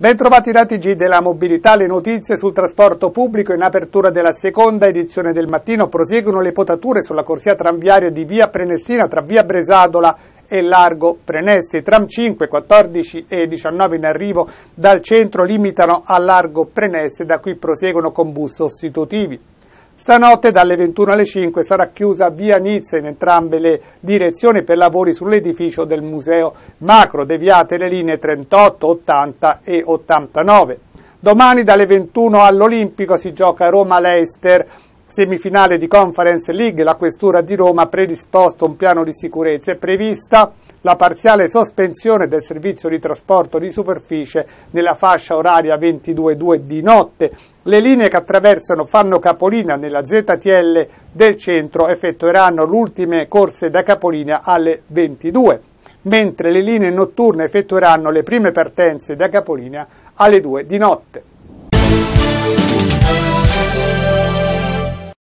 Bentrovati da TG della Mobilità, le notizie sul trasporto pubblico in apertura della seconda edizione del mattino proseguono le potature sulla corsia tranviaria di via Prenestina tra via Bresadola e largo Prenesti. Tram 5, 14 e 19 in arrivo dal centro limitano a largo Prenesti, da qui proseguono con bus sostitutivi. Stanotte dalle 21 alle 5 sarà chiusa via Nizza in entrambe le direzioni per lavori sull'edificio del museo macro, deviate le linee 38, 80 e 89. Domani dalle 21 all'Olimpico si gioca roma leister semifinale di Conference League, la questura di Roma ha predisposto un piano di sicurezza, è prevista la parziale sospensione del servizio di trasporto di superficie nella fascia oraria 22.2 di notte. Le linee che attraversano fanno capolina nella ZTL del centro effettueranno le ultime corse da capolina alle 22, mentre le linee notturne effettueranno le prime partenze da capolina alle 2 di notte.